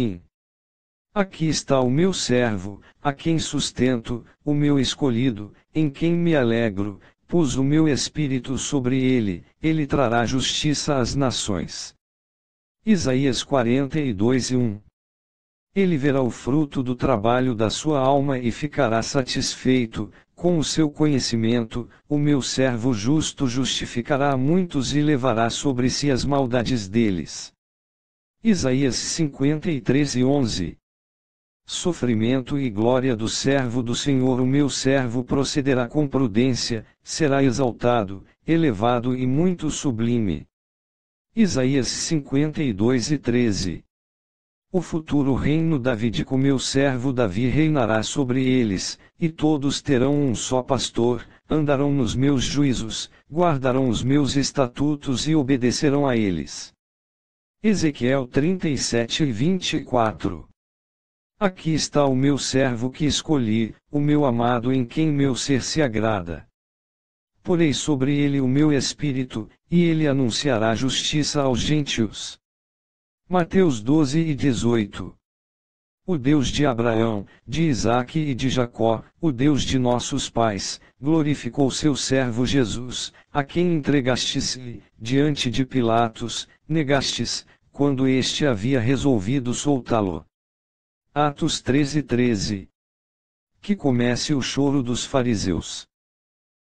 assim: Aqui está o meu servo, a quem sustento, o meu escolhido, em quem me alegro, pus o meu espírito sobre ele, ele trará justiça às nações. Isaías 42 e 1 Ele verá o fruto do trabalho da sua alma e ficará satisfeito, com o seu conhecimento, o meu servo justo justificará a muitos e levará sobre si as maldades deles. Isaías 53 e 11. Sofrimento e glória do servo do Senhor, o meu servo procederá com prudência, será exaltado, elevado e muito sublime. Isaías 52 e 13. O futuro reino davídico, meu servo Davi, reinará sobre eles, e todos terão um só pastor, andarão nos meus juízos, guardarão os meus estatutos e obedecerão a eles. Ezequiel 37 e 24. Aqui está o meu servo que escolhi, o meu amado em quem meu ser se agrada. Porei sobre ele o meu espírito, e ele anunciará justiça aos gentios. Mateus 12 e 18. O Deus de Abraão, de Isaque e de Jacó, o Deus de nossos pais, glorificou seu servo Jesus, a quem entregastes diante de Pilatos, negastes, quando este havia resolvido soltá-lo. Atos 13:13 13. Que comece o choro dos fariseus.